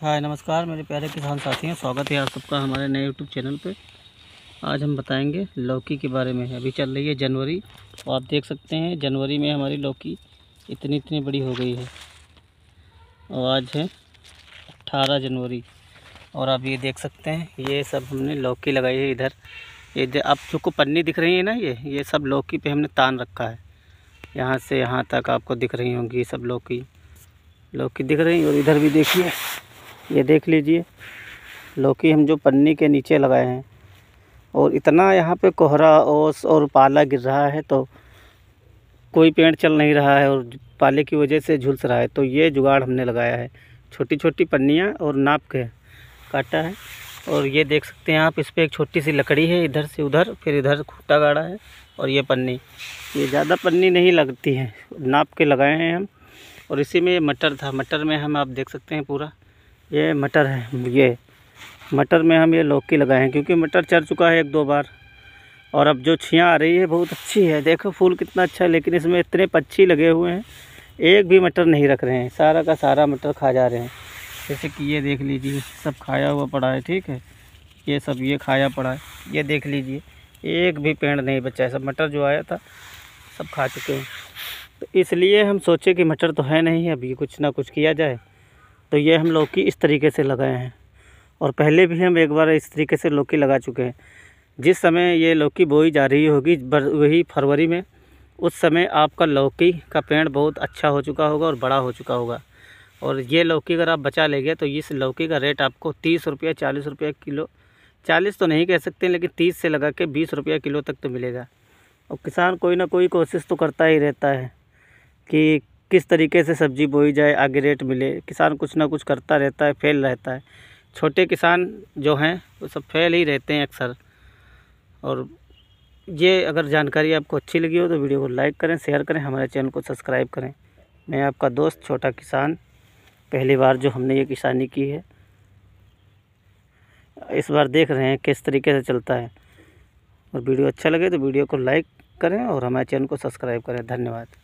हाय नमस्कार मेरे प्यारे किसान साथियों स्वागत है आप सबका हमारे नए यूट्यूब चैनल पे आज हम बताएंगे लौकी के बारे में अभी चल रही है जनवरी और आप देख सकते हैं जनवरी में हमारी लौकी इतनी इतनी बड़ी हो गई है और आज है अट्ठारह जनवरी और आप ये देख सकते हैं ये सब हमने लौकी लगाई है इधर ये आप सबको पन्नी दिख रही है ना ये ये सब लौकी पर हमने तान रखा है यहाँ से यहाँ तक आपको दिख रही होंगी सब लौकी लौकी दिख रही और इधर भी देखिए ये देख लीजिए लौकी हम जो पन्नी के नीचे लगाए हैं और इतना यहाँ पे कोहरा ओस और पाला गिर रहा है तो कोई पेड़ चल नहीं रहा है और पाले की वजह से झुलस रहा है तो ये जुगाड़ हमने लगाया है छोटी छोटी पन्नियाँ और नाप के काटा है और ये देख सकते हैं आप इस पर एक छोटी सी लकड़ी है इधर से उधर फिर इधर खूटा गाड़ा है और ये पन्नी ये ज़्यादा पन्नी नहीं लगती है नाप के लगाए हैं हम और इसी में मटर था मटर में हम आप देख सकते हैं पूरा ये मटर है ये मटर में हम ये लौकी लगाए हैं क्योंकि मटर चढ़ चुका है एक दो बार और अब जो छियाँ आ रही है बहुत अच्छी है देखो फूल कितना अच्छा है लेकिन इसमें इतने पक्षी लगे हुए हैं एक भी मटर नहीं रख रहे हैं सारा का सारा मटर खा जा रहे हैं जैसे कि ये देख लीजिए सब खाया हुआ पड़ा है ठीक है ये सब ये खाया पड़ा है ये देख लीजिए एक भी पेड़ नहीं बचा है सब मटर जो आया था सब खा चुके हैं तो इसलिए हम सोचे कि मटर तो है नहीं अभी कुछ ना कुछ किया जाए तो ये हम लौकी इस तरीके से लगाए हैं और पहले भी हम एक बार इस तरीके से लौकी लगा चुके हैं जिस समय ये लौकी बोई जा रही होगी वही फरवरी में उस समय आपका लौकी का पेड़ बहुत अच्छा हो चुका होगा और बड़ा हो चुका होगा और ये लौकी अगर आप बचा लेंगे तो इस लौकी का रेट आपको तीस रुपये चालीस रुपये किलो चालीस तो नहीं कह सकते लेकिन तीस से लगा के बीस रुपये किलो तक तो मिलेगा और किसान कोई ना कोई कोशिश तो करता ही रहता है कि किस तरीके से सब्जी बोई जाए आगे रेट मिले किसान कुछ ना कुछ करता रहता है फेल रहता है छोटे किसान जो हैं वो सब फेल ही रहते हैं अक्सर और ये अगर जानकारी आपको अच्छी लगी हो तो वीडियो को लाइक करें शेयर करें हमारे चैनल को सब्सक्राइब करें मैं आपका दोस्त छोटा किसान पहली बार जो हमने ये किसानी की है इस बार देख रहे हैं किस तरीके से चलता है और वीडियो अच्छा लगे तो वीडियो को लाइक करें और हमारे चैनल को सब्सक्राइब करें धन्यवाद